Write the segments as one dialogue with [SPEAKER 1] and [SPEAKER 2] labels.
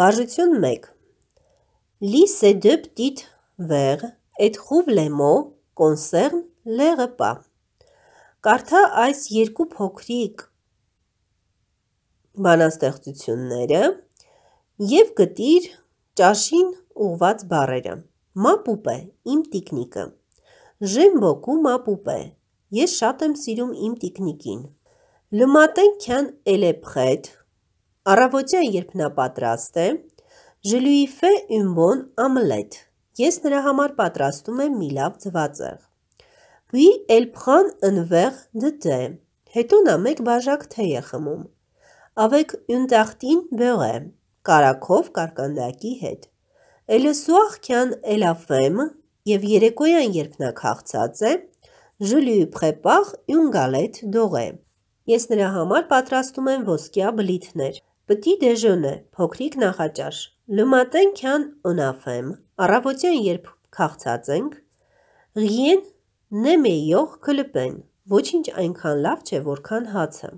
[SPEAKER 1] Վարժություն 1. Լիսե դե պտիտ վեղ, էտ խուվ լեմո, կոնսերն լեղը պա։ Կարթա այս երկու փոքրիկ բանաստեղծությունները և գտիր ճաշին ուղված բարերը։ Մապուպ է, իմ տիկնիկը։ Ժեմբոկու մապուպ է, ես շատ եմ սիրում իմ տիկնիկին։ Լմատեն կյան էլ է պխետ, Առավոտյան, երբ նա պատրաստ է, ժլյուիֆե ումբոն ամլետ։ Ես նրա համար պատրաստում եմ մի լավ ձվածեղ։ Բի էլպխան ընվեղ դտե։ Հետո նա մեկ բաժակ թե է խմում։ Ավեք ունտախտին բեղե, կարակով կարկանդակի հետ։ Էլը սուախքյան էլավեմ և երեկոյան, երբ նա կաղցած է, ժլյուի պխեպախ ունգալետ դողե։ Ես նրա համար պատրաստում եմ ոսկյա բլիթներ։ Պտի դեժոնը, փոքրիկ նախաճար։ Լմատեն կյան ունավեմ, առավոտյան երբ կաղցած ենք, գիեն նեմ է յող կլպեն, ոչ ինչ այնքան լավ չէ, որքան հացը։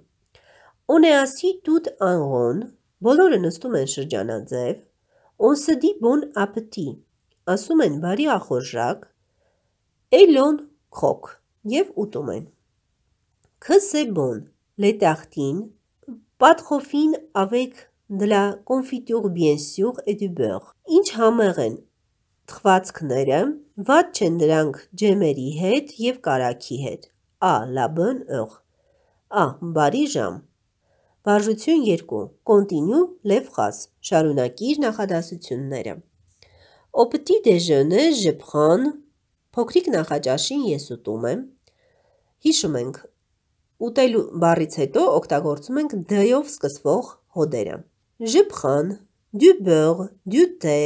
[SPEAKER 1] Ոն է ասի տուտ անղոն, բոլորը նստում են շրջանաձև, ոն սդի բոն ապտի, ասում են բարի ախորժակ, էլոն քոք և ուտում են։ Քս է բոն, լետախտին, Պատխոֆին ավեկ դլա կոնֆիտյուր բիեն սյուր է դուբեր։ Ինչ համեղ են թխվածքները, վատ չեն դրանք ջեմերի հետ և կարաքի հետ։ Ա, լաբն ըղ։ Ա, բարի ժամ։ Վարժություն 2. Կոնտինյու լև խաս, շարունակիր նախադասությունները։ Օպտի դեժոնը ժպխան, փոքրիկ նախաճաշին ես ուտում եմ։ Հիշում ենք, Ուտելու բառից հետո օգտագործում ենք դյով սկսվող հոդերը։ Ժփխան, դյու բեղ, դյու թե,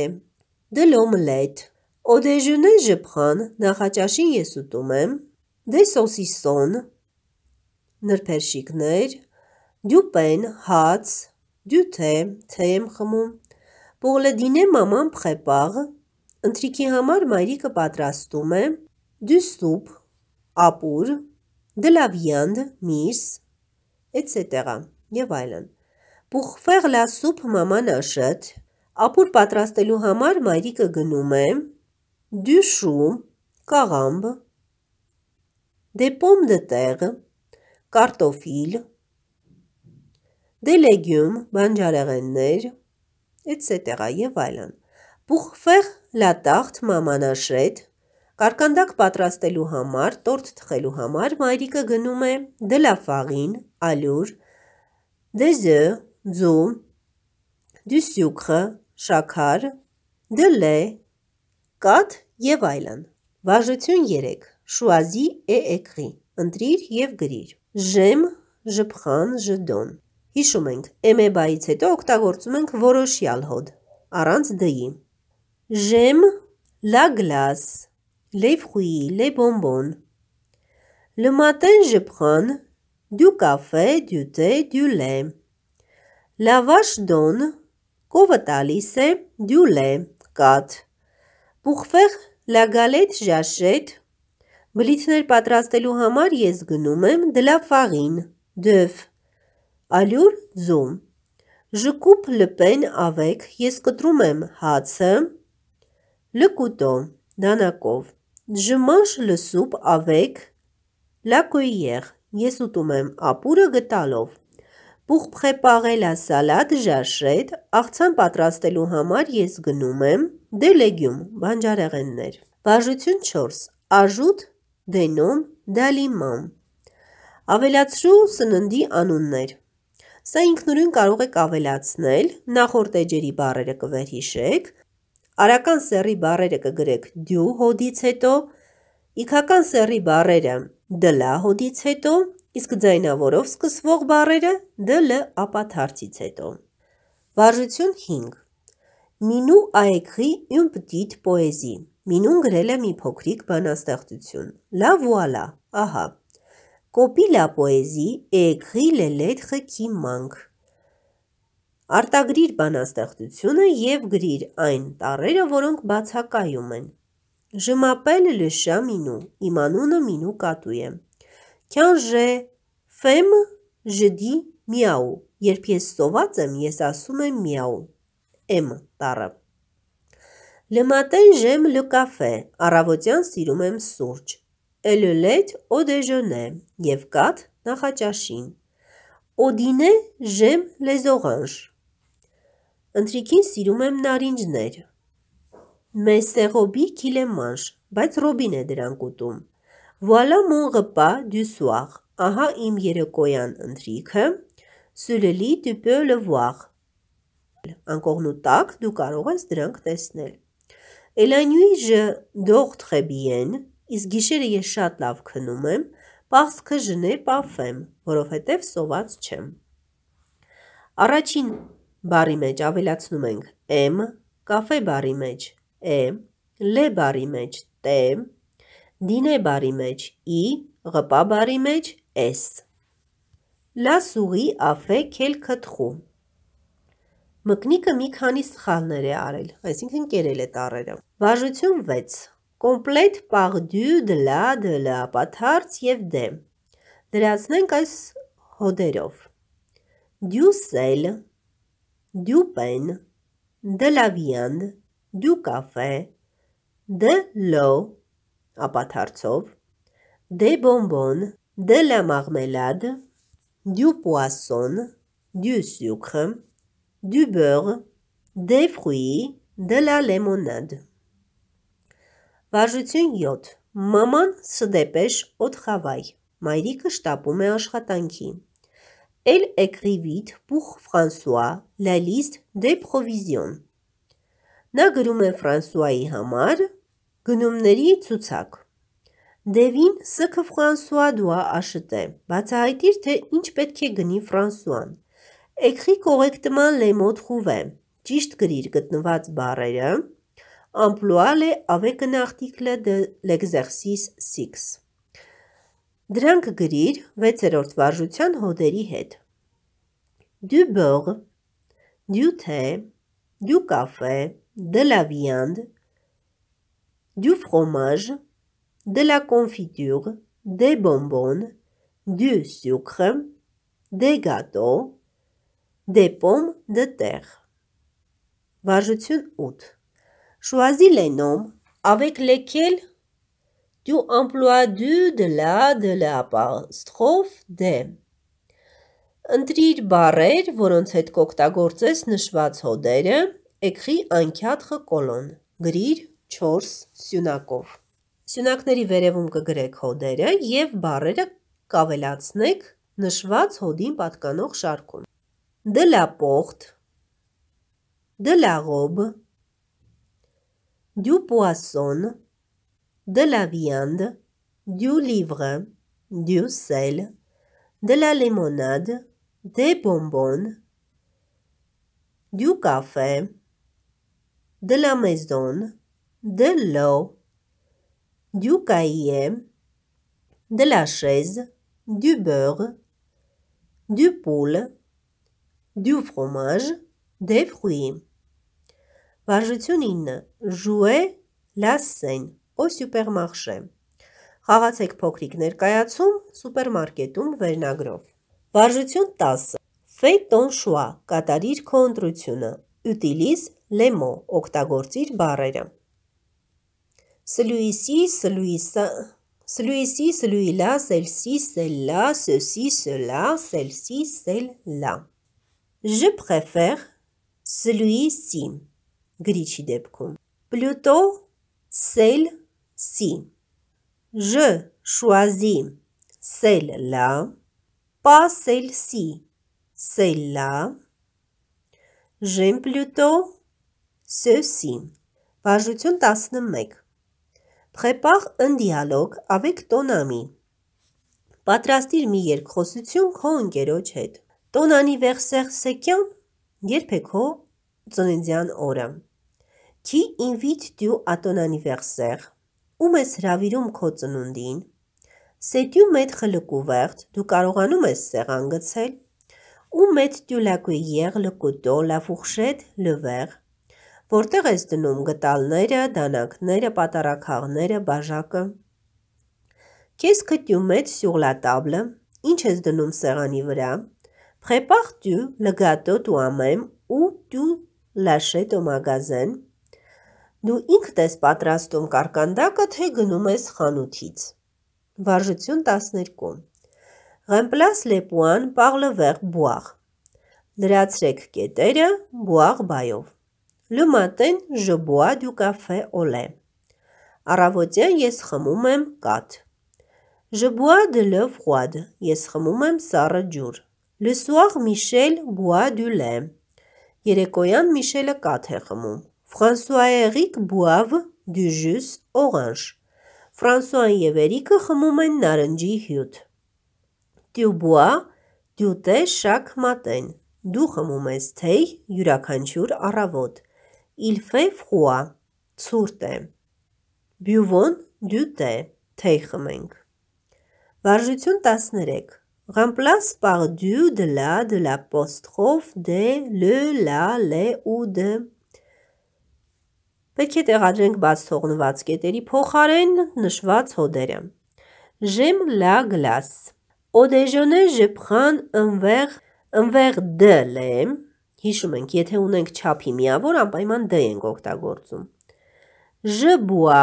[SPEAKER 1] դե լոմլետ։ Օդեժունե ժփխան, նախաճաշին ես ուտում եմ, դե սոսիսոն, նրբերշիկներ, դյու պեն, հաց, դյու թե, թե եմ խմում։ Պողլեդինե մաման փխեպաղ, ընթրիքի համար մայրիկը պատրաստում է դյու սուպ, ապուր, de la viande, միս, etc. եւ այլն։ Բուխվեղ լասուփ մաման աշըտ, ապուր պատրաստելու համար մայրիկը գնում է դյուշու, կաղամբ, դեպոմ դտեղ, կարտովիլ, դելեգյում, բանջարեղեններ, etc. և այլն։ Բուխվեղ լատաղթ մամանաշետ, Կարկանդակ պատրաստելու համար, տորտ թխելու համար մայրիկը գնում է դլաֆաղին, ալյուր, դեզը, ձու, դյուսյուքը, շաքար, դլե, կատ և այլն։ Վաժություն երեկ, շուազի է էքրի, ընտրիր և գրիր, ժեմ, ժպխան, ժդոն։ Հիշում ենք, էմեբայից հետո ոգտագործում ենք որոշյալ հոդ, առանց դյի։ ժեմ լագլաս, les fruits, les bonbons. Le matin, je prends du café, du thé, du lait. La vache donne, կովը տալիս է, du lait, կաթ։ Բուխվեղ la galette j'achète, բլիթներ պատրաստելու համար ես գնում եմ de la farine, d'œuf, ալյուր ձում։ Je coupe le pain avec, ես կտրում եմ հացը, le couteau, դանակով։ Je mange le soupe avec la cuillère. Ես ուտում եմ ապուրը գտալով։ Pour préparer la salade, j'achète. Աղցան պատրաստելու համար ես գնում եմ des légumes, բանջարեղեններ։ Բաժություն 4. Ajoute des noms d'aliments. Ավելացրու սննդի անուններ։ Սա ինքնուրույն կարող եք ավելացնել, նախորդ էջերի բառերը կվերհիշեք, Արական սերի բարերը կգրեք դյու հոդից հետո, իքական սերի բարերը դլա հոդից հետո, իսկ ձայնավորով սկսվող բարերը դլ ապաթարցից հետո։ Վարժություն 5 Մինու աեքրի յում պտիտ պոեզի։ Մինուն գրել է մի փոքրիկ բանաստեղծություն։ Լա վուալա, ահա։ Կոպի լա պոեզի, էքրի լե լետրը կի մանք արտագրիր բանաստեղծությունը և գրիր այն տառերը, որոնք բացակայում են։ Ժմապել լշա մինու, իմ անունը մինու կատու է։ Կյան ժե ֆեմ ժդի միաու, երբ ես սոված եմ, ես ասում եմ միաու, եմ տառը։ Լմատեն ժեմ լկավե, առավոտյան սիրում եմ սուրջ, էլըլետ ոդեժոնե և կատ նախաճաշին։ Օդինե ժեմ լեզողանշ, Ընտրիքին սիրում եմ նարինջներ։ Մեսեղոբի կիլեմանշ, բայց ռոբին է դրանք ուտում։ Վալա մոն ղպա դյուսուախ, ահա իմ երեկոյան ընտրիքը, սուլելի դուպե լվախ։ Անկողնու տակ դու կարող ես դրանք տեսնել։ Էլանյուի ժը դողթ խեբիեն, իսկ գիշերը ես շատ լավ քնում եմ, պախսքը ժներ պավեմ, որովհետև սոված չեմ։ Առաջին բարի մեջ ավելացնում ենք M, կաֆե բարի մեջ E, լե բարի մեջ T, դինե բարի մեջ I, e, ղպա բարի մեջ S։ Լասուղի աֆե քել քթխու։ Մկնիկը մի քանի սխալներ է արել, այսինքն կերել է տառերը։ Վարժություն 6. Կոմպլետ պաղդյու դլա դլա պաթարց եւ դեմ։ Դրացնենք այս հոդերով։ Դյուսել du pain, de la viande, du café, de l'eau, ապաթարցով, des bonbons, de la marmelade, du poisson, du sucre, du beurre, des fruits, de la lemonade. Վարժություն 7. Մաման սդեպեշ օթխավայ։ Մայրիկը շտապում է աշխատանքի։ Elle écrit vite pour François la liste des provisions. Նա գրում է Ֆրանսուայի համար գնումների ցուցակ։ Դևին Սքը Ֆրանսուա դուա աշտե։ Բացահայտիր թե ինչ պետք է գնի Ֆրանսուան։ Écris correctement les mots trouvés. Ճիշտ գրիր գտնված բառերը։ Emploie les avec un article de l'exercice 6. Դրանք գրիր 6-րդ վարժության հոդերի հետ։ Du beurre, du thé, du café, de la viande, du fromage, de la confiture, des bonbons, du sucre, des gâteaux, des pommes de terre. Վարժություն 8 Choisis les noms avec lesquels du emploi du, de la, de la apostrophe, de։ Ընտրիր բառեր, որոնց հետ կօգտագործես նշված հոդերը, էգի անքյաթխը կոլոն։ Գրիր 4 սյունակով։ Սյունակների վերևում կգրեք հոդերը եւ բառերը կավելացնեք նշված հոդին պատկանող շարքում։ De la porte, de la robe, du poisson, de la viande, du livre, du sel, de la limonade, des bonbons, du café, de la maison, de l'eau, du cahier, de la chaise, du beurre, du poule, du fromage, des fruits. Varjutunine jouer, la scène. au supermarché։ Խաղացեք փոքրիկ ներկայացում սուպերմարկետում վերնագրով։ Վարժություն 10։ Fais ton choix, կատարիր քո ընտրությունը։ Utilise les mots, օգտագործիր բառերը։ Celui-ci, celui-ça, celui-ci, celui-là, celle-ci, celle-là, ceci, cela, celle-ci, celle-là։ Je préfère celui-ci գրիչի դեպքում։ Plutôt celle si. Je choisis celle-là, pas celle-ci, celle-là. J'aime plutôt ceci. Բաժություն 11 Prépare un dialogue avec ton ami. Պատրաստիր մի երկխոսություն քո ընկերոջ հետ։ Ton anniversaire c'est quand? Երբ է քո ծննդյան օրը։ Qui invite-tu à ton anniversaire? ում ես հրավիրում քո ծնունդին, սետյու մետ խլկու վերջ, դու կարողանում ես սեղան գցել, ու մետ տյուլակու եղ լկուտո լավուխշետ լվեղ, որտեղ ես դնում գտալները, դանակները, պատարակաղները, բաժակը։ Կես կտյու մետ սյուղլատաբլը, ինչ ես դնում սեղանի վրա, պխեպախ տյու լգատոտ ու ամեմ ու տյու լաշետ ու մագազեն, Դու ինքդ ես պատրաստում կարկանդակը, թե գնում ես խանութից։ Վարժություն 12։ Ղեմպլաս լեպուան պաղլվեղ բուաղ։ Լրացրեք կետերը բուաղ բայով։ Լումատեն ժբուա դու կավե օլե։ Առավոտյան ես խմում եմ կատ։ Ժբուա դլը դե վղուադ, ես խմում եմ սարը ջուր։ Լսուաղ միշել բուա դու լե։ Երեկոյան միշելը կատ է խմում։ Ֆրանսուայերիկ բուավ դյուժյուս օղանժ։ Ֆրանսուան և Էրիկը խմում են նարնջի հյութ։ Դյուբուա դյուտե շակ մատեն։ Դու խմում ես թեյ յուրաքանչյուր առավոտ։ Իլֆե ֆխուա ցուրտ է։ Բյուվոն դյուտե թեյ խմենք։ Վարժություն 13 Remplace par du, de la, de la, de l'apostrophe, des, le, la, les ou de Պետք է տեղադրենք բաց թողնված կետերի փոխարեն նշված հոդերը։ Ժեմ լա գլաս։ Օդեժոնե ժպխան ընվեղ ընվեղ դլ է։ Հիշում ենք, եթե ունենք չափի միավոր, անպայման դ ենք օգտագործում։ Ժբուա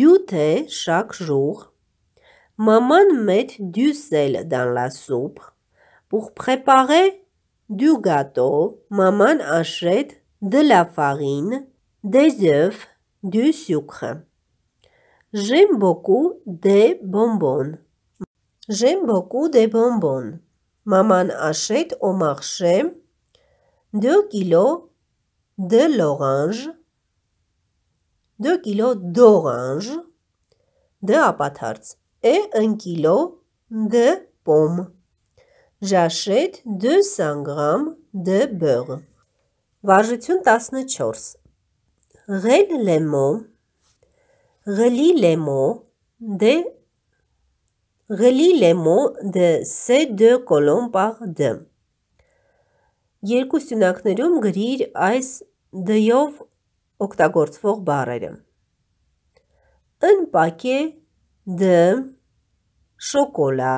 [SPEAKER 1] դյութե շակ ժուղ։ Մաման մետ դյուսել դան լա սուպ։ Pour préparer du gâteau, maman achète de la farine des œufs, du sucre. J'aime beaucoup des bonbons. J'aime beaucoup des bonbons. Maman achète au marché 2 kilos de l'orange, 2 kilos d'orange, de apatarts et 1 kilo de pommes. J'achète 200 grammes de beurre. Վարժություն 14 Ղելլեմո, Ղլիլեմո de դե, Ղլիլեմո de դե se de դե կոլոն պաղ դ Երկու ստյունակներում գրիր այս դ-ով օգտագործվող բառերը։ Ընպակե դ շոկոլա,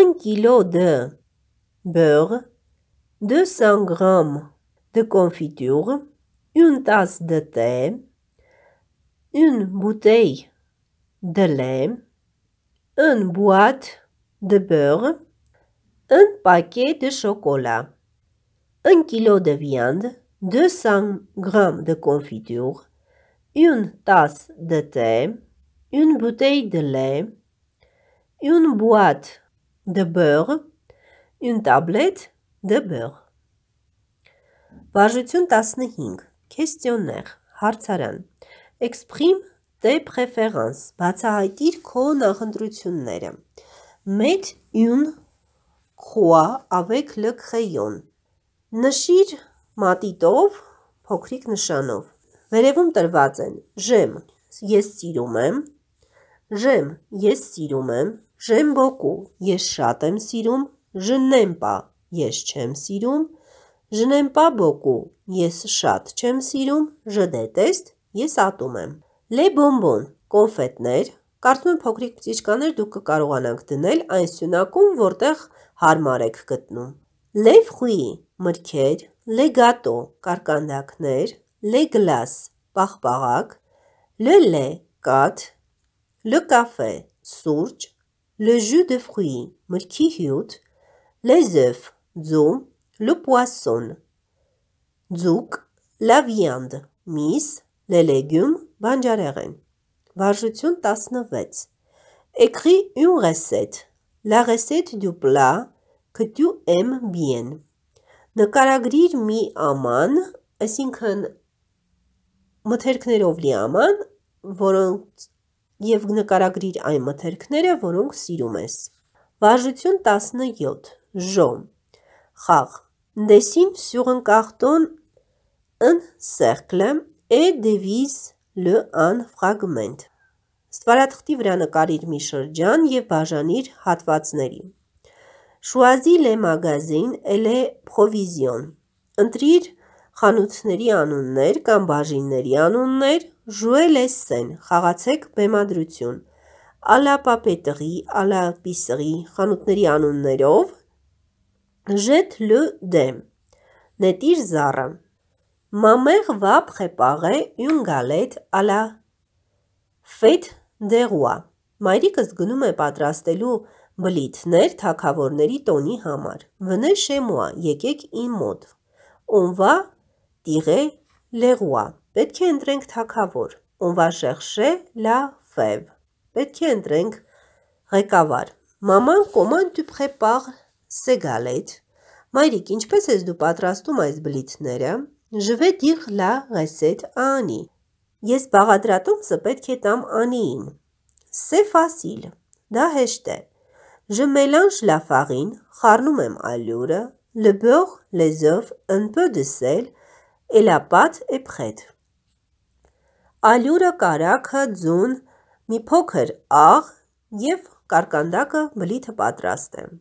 [SPEAKER 1] ըն կիլո դ բեղ, 200 գրամ de confiture, une tasse de thé, une bouteille de lait, une boîte de beurre, un paquet de chocolat, un kilo de viande, 200 g de confiture, une tasse de thé, une bouteille de lait, une boîte de beurre, une tablette de beurre. Vă une Քեստյոններ, հարցարան։ Էքսպրիմ դե պրեֆերանս, բացահայտիր քո նախընտրությունները։ Մետ յուն քուա ավեկ լը քրեյոն։ Նշիր մատիտով փոքրիկ նշանով։ Վերևում տրված են ժեմ, ես սիրում եմ, ժեմ, ես սիրում եմ, ժեմ բոկու, ես շատ եմ սիրում, ժնեմպա, ես չեմ սիրում, Ժնեմպա բոկու, ես շատ չեմ սիրում, ժդե տեստ, ես ատում եմ։ Լե բոմբոն, կոնֆետներ, կարդում եմ փոքրիկ պտիչկաներ դուք կկարողանանք դնել այն սյունակում, որտեղ հարմար եք գտնում։ Լև խույի, մրքեր, լե գատո, կարկանդակներ, լե գլաս, պախպաղակ, լե լե, կատ, լե կավե, սուրջ, լե ժու դե ֆրուի, մրքի հյութ, լե զև, ձում, le poisson. Ձուկ, la viande, միս, le légume, բանջարեղեն։ Վարժություն 16. Écris une recette. La recette du plat que tu aimes bien. Նկարագրիր մի աման, այսինքն մթերքներով լի աման, որոնց և նկարագրիր այն մթերքները, որոնք սիրում ես։ Վարժություն 17. Ժոմ, խաղ, Desim sur un carton un cercle et devise-le en fragment. Ստվարաթղթի վրա նկարիր մի շրջան և բաժանիր հատվածների։ Շուազի լե մագազին էլ է պխովիզիոն։ Ընտրիր խանութների անուններ կամ բաժինների անուններ, ժուել է սեն, խաղացեք բեմադրություն, ալա պապետղի, ալա պիսղի խանութների անուններով ժետ լը դեմ, նետիր զարը, մամեղ վապ խեպաղե յուն գալետ ալա վետ դեղուա, մայրիկս գնում է պատրաստելու բլիթներ թակավորների տոնի համար, վնե շեմուա, եկեք իմ մոտ, ունվա տիղե լեղուա, պետք է ընտրենք թակավոր, ունվա շեղշե լա վև, պետք է ընտրենք ղեկավար, մաման կոման տուպխե պաղ Սեգալեջ, մայրիկ, ինչպես ես դու պատրաստում այս բլիթները, ժվե դիղ լա ղեսետ անի, ես բաղադրատոմսը պետք է տամ անիին, սե վասիլ, դա հեշտ է, ժմելանշ լավաղին, խարնում եմ ալյուրը, լբող լեզով ընպը դսել, էլապատ էպխետ։ Ալյուրը կարակը ձուն, մի փոքր աղ և կարկանդակը մլիթը պատրաստ եմ։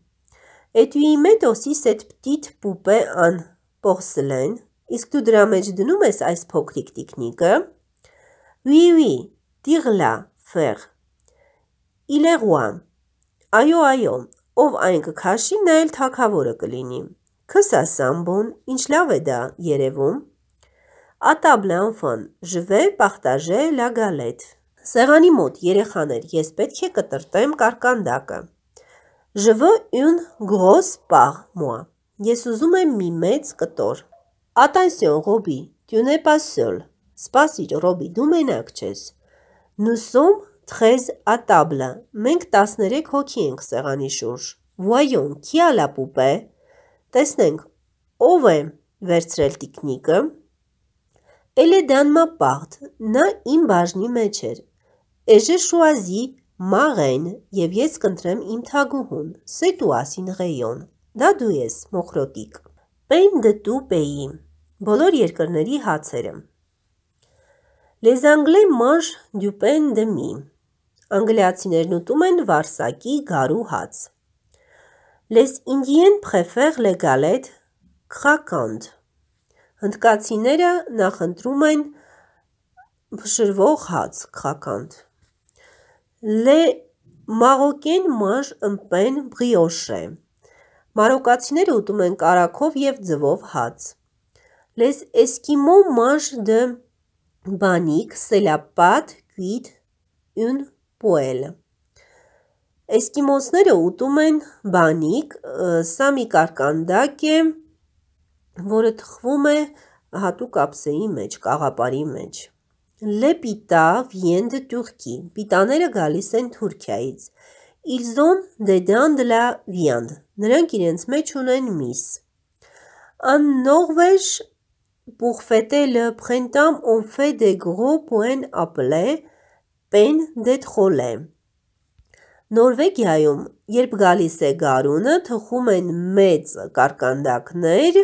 [SPEAKER 1] Էտյուի մետ օսի սետ պտիտ պուպե ան պողսլեն, իսկ դու դրա մեջ դնում ես այս փոքրիկ տիկնիկը։ Ուի ուի, տիղլա, ֆեղ։ Իլեղուա։ Այո, այո, ով այն կքաշի, նա էլ թակավորը կլինի։ Քսա սամբոն, ինչ լավ է դա, երևում։ Ատաբլան ֆոն, ժվե պախտաժե լա գալետ։ Սեղանի մոտ երեխաներ, ես պետք է կտրտեմ կարկանդակը։ Je veux une grosse part, moi. Ես ուզում եմ մի մեծ կտոր։ Attention, Robi, tu n'es pas seul. Սպասիր, Ռոբի, դու մենակ չես։ Nous sommes 13 à table. Մենք 13 հոգի ենք սեղանի շուրջ։ Voyons, qui a la poupée? Տեսնենք, ով է վերցրել տիկնիկը։ Elle est dans ma part. Նա իմ բաժնի մեջ էր։ Et j'ai choisi Մաղեն և ես կընտրեմ իմ թագուհուն, սե դու ասին ղեյոն, դա դու ես, մոխրոտիկ։ Պեն դտու պեի, բոլոր երկրների հացերը։ Լեզանգլե մաժ դյուպեն դմի, անգլիացիներն ուտում են վարսակի գարու հաց։ Լես ինդիեն պխեվեղ լեգալետ կխականդ։ Հնդկացիները նախընտրում են պշրվող հաց կխականդ։ Լե Մարոկեն մաշ ըմպեն բրիոշ է։ Մարոկացիները ուտում են կարակով և ձվով հաց։ Les Esquimaux mangent de banik, c'est la pâte cuite une poêle։ Էսկիմոսները ուտում են բանիկ, սա մի կարկանդակ է, որը թխվում է հատուկ ապսեի մեջ, կաղապարի մեջ լեպիտա վիենդը տուրկի, պիտաները գալիս են թուրկյայից, իլզոն դեդան դլա վիանդ, նրանք իրենց մեջ ունեն միս։ Ան նողվեշ պուխվետելը պխենտամ ոմվե դե գրո պուեն ապլե, պեն դետ խոլե։ Նորվեգյայում, երբ գալիս է գարունը, թխում են մեծ կարկանդակներ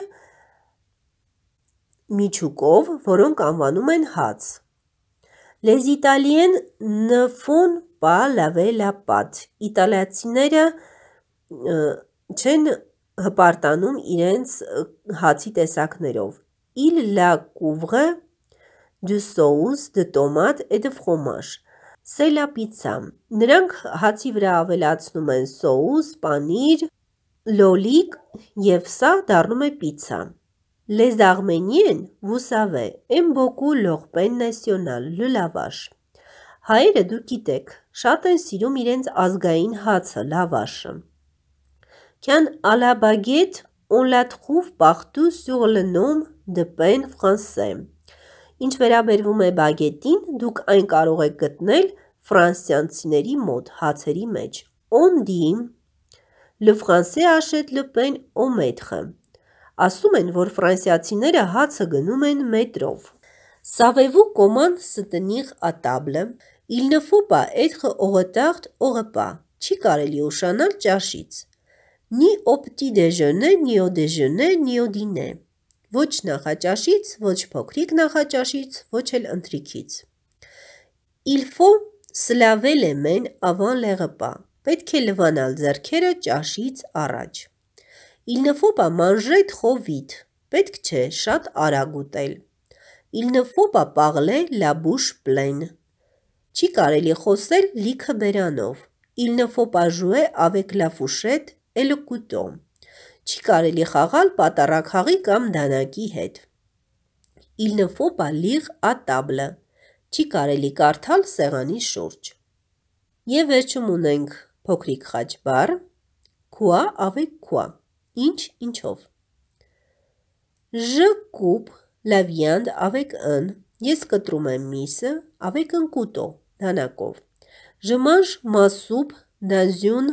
[SPEAKER 1] միջուկով, որոնք անվանում են հաց։ Les Italiens ne font pas laver la pâte։ Իտալիացիները չեն հպարտանում իրենց հացի տեսակներով։ Il la couvre de sauce de tomate et de fromage։ C'est la pizza։ Նրանք հացի վրա ավելացնում են սոուս, պանիր, լոլիկ, և սա դառնում է պիցցա։ Լեզաղմենիեն վուսավե են բոկու լողպեն նեսյոնալ լուլավաշ։ Հայերը դու գիտեք, շատ են սիրում իրենց ազգային հացը, լավաշը։ Կյան ալաբագետ on la trouve partout sur le nom de pain français։ Ինչ վերաբերվում է բագետին, դուք այն կարող եք գտնել ֆրանսիանցիների մոտ հացերի մեջ։ On dit le français achète le pain au maître։ Ասում են, որ ֆրանսիացիները հացը գնում են մետրով։ Սավևու կոման ստնիղ ատաբլը, իլնֆոպա էդխը օղտախտ օղպա, չի կարելի ուշանալ ճաշից։ Նի օպտի դեժոնե, նի օդեժոնե, նի օդինե։ Ոչ նախաճաշից, ոչ փոքրիկ նախաճաշից, ոչ էլ ընթրիքից։ Իլֆո սլավել է մեն ավան լեղը պա։ Պետք է լվանալ ձեռքերը ճաշից առաջ։ Il ne faut pas manger trop vite. Պետք չէ շատ արագ ուտել։ Il ne faut pas parler la bouche pleine. Չի կարելի խոսել լիքը բերանով։ Il ne faut pas jouer avec la fourchette et le couteau. Չի կարելի խաղալ պատառակաղի կամ դանակի հետ։ Il ne faut pas lire à table. Չի կարելի կարդալ սեղանի շուրջ։ Եվ վերջում ունենք փոքրիկ խաչբար, quoi avec quoi ինչ ինչով։ Ժկուբ լավյանդ ավեկ ըն, ես կտրում եմ միսը, ավեկ ըն կուտո, դանակով։ Ժմանշ մասուբ դազյուն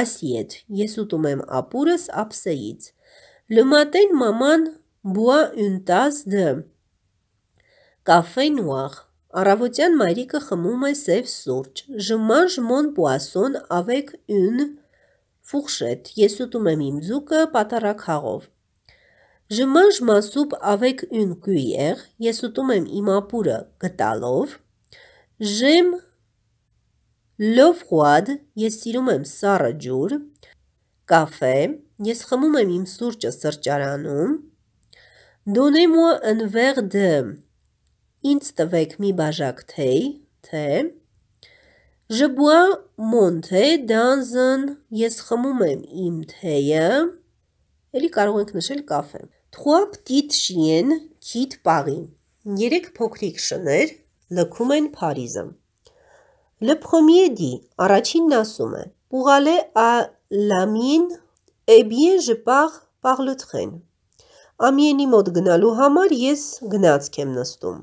[SPEAKER 1] ասիետ, ես ուտում եմ ապուրս ապսեից։ Լմատեն մաման բուա ունտազ դը։ Կավե նուաղ, առավոտյան մայրիկը խմում է սև սուրջ, ժմանշ մոն պուասոն ավեկ ունտ ֆուխշետ, ես ուտում եմ իմ ձուկը պատարակ հաղով։ Ժման-ժման սուպ ավեք ուն գյուիեղ, ես ուտում եմ իմ ապուրը գտալով։ Ժեմ լով խուադ, ես սիրում եմ սարը ջուր։ Կաֆե, ես խմում եմ իմ սուրճը սրճարանում։ Դոնե-մուա ընվեղ դը, ինձ տվեք մի բաժակ թեյ, թե Ժբուա մոնթե դանզն ես խմում եմ իմ թեյը, էլի կարող ենք նշել կաֆե։ Թխուա պտիտ շիեն քիտ պաղին։ Երեք փոքրիկ շներ լքում են Փարիզը։ Le premier dit, առաջինն ասում է, pour aller à la mine, eh bien je pars par le train։ Ամիենի մոտ գնալու համար ես գնացք եմ նստում։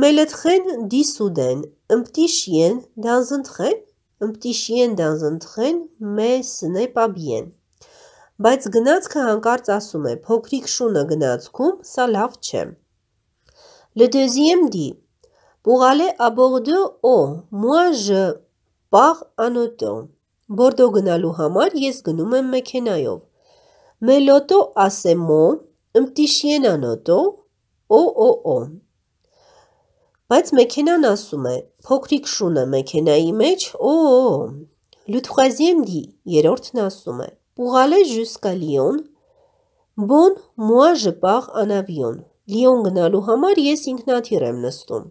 [SPEAKER 1] Մելըթխեն դիսուդեն, ըմպտիշիեն դանզընդխեն, ըմպտիշիեն դանզընդխեն, մե սնե պաբիեն։ Բայց գնացքը հանկարծ ասում է, փոքրիկ շունը գնացքում, սա լավ չէ։ Le deuxième dit, pour aller à Bordeaux, oh, moi je pars en auto. Bordeaux գնալու համար ես գնում եմ մեքենայով։ Mais l'auto a ses mots, un petit chien en auto, oh, oh, oh. Բայց մեքենան ասում է, փոքրիկ շունը մեքենայի մեջ, օ, լուտխազիեմ դի, երորդն ասում է, պուղալե ժուսկա լիոն, բոն մուա ժպաղ անավիոն, լիոն գնալու համար ես ինքնաթիր եմ նստում։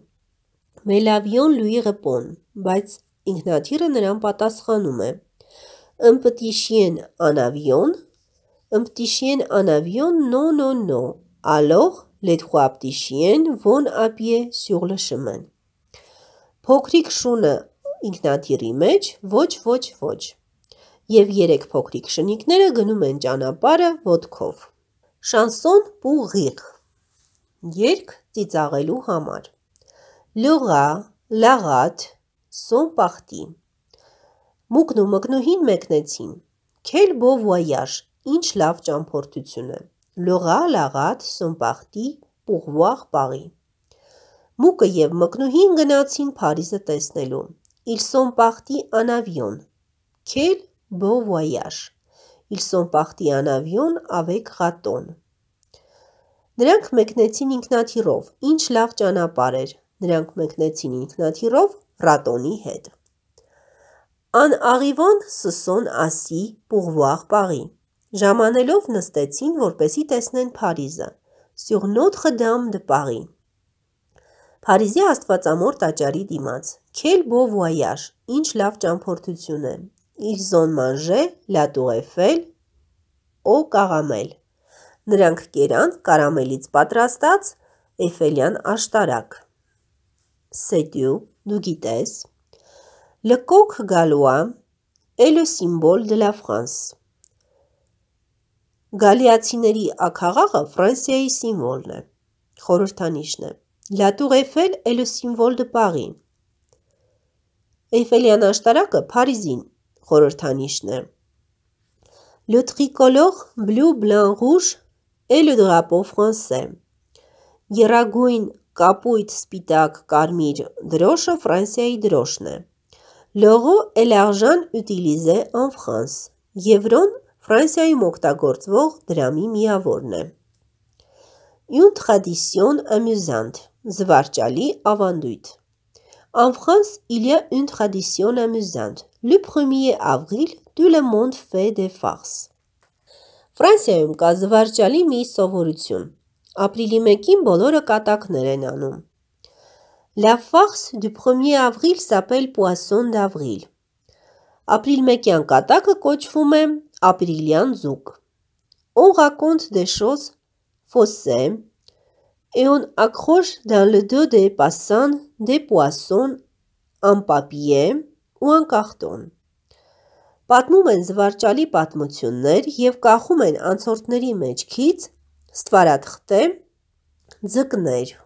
[SPEAKER 1] Մելավիոն լույիղը պոն, բայց ինքնաթիրը նրան պատասխանում է, ըմպտիշիեն անավիոն, ըմպտիշիեն անավիոն, նո, նո, նո, ալող les trois petits chiens vont à pied sur le chemin. Փոքրիկ շունը ինքնաթիռի մեջ ոչ ոչ ոչ։ Եվ երեք փոքրիկ շնիկները գնում են ճանապարհը ոտքով։ Շանսոն բուղիղ։ Երկ ծիծաղելու համար։ Le rat, la rate sont partis. Մուկն ու մկնուհին մեկնեցին։ Quel beau voyage, ինչ լավ ճամփորդություն է լողա լաղատ սոմպախտի պուղվախ պաղի։ Մուկը և մկնուհին գնացին Փարիզը տեսնելու։ Իլսոն պախտի անավյոն, կել բո վայաշ, իլսոն պախտի անավյոն ավեք գատոն։ Նրանք մեկնեցին ինքնաթիրով, ինչ լավ ճանապար էր, նրանք մեկնեցին ինքնաթիրով ռատոնի հետ։ Ան աղիվոն սսոն ասի պուղվախ պաղի։ Ժամանելով նստեցին, որպեսի տեսնեն Փարիզը։ Սյուղ նոթխը դամ դպաղի։ Փարիզի աստվածամոր տաճարի դիմաց։ Քել բո վոյաժ, ինչ լավ ճամփորդություն է։ Իր զոն մանժե, լա տուղեֆել, օ կաղամել։ Նրանք կերան կարամելից պատրաստած էֆելյան աշտարակ։ Սետյու, դու գիտես։ Լկոք գալուա, է լո սիմբոլ դե լա Ֆրանս։ Գալիացիների ակաղաղը Ֆրանսիայի սիմվոլն է, խորհրդանիշն է։ Լատուղ Էֆել էլ սիմվոլ դը Պարին։ Էյֆելյան աշտարակը Փարիզին խորհրդանիշն է։ Le tricolore bleu blanc rouge est le drapeau français։ Գերագույն կապույտ սպիտակ կարմիր դրոշը Ֆրանսիայի դրոշն է։ L'euro est l'argent utilisé en France։ Եվրոն Ֆրանսիայում օգտագործվող դրամի միավորն է։ Une tradition amusante, զվարճալի ավանդույթ։ En France, il y a une tradition amusante. Le 1er avril, tout le monde fait des farces. Ֆրանսիայում կա զվարճալի մի սովորություն։ Ապրիլի 1-ին բոլորը կատակներ են անում։ La farce du 1er avril s'appelle poisson d'avril. Ապրիլ 1-յան կատակը կոչվում է ապրիլյան զուգ։ On raconte des choses fausses et on accroche dans le dos des passants des poissons, un papier ou un carton. Պատմում են զվարճալի պատմություններ և կախում են անցորդների մեջքից ստվարատխտե ձգներ։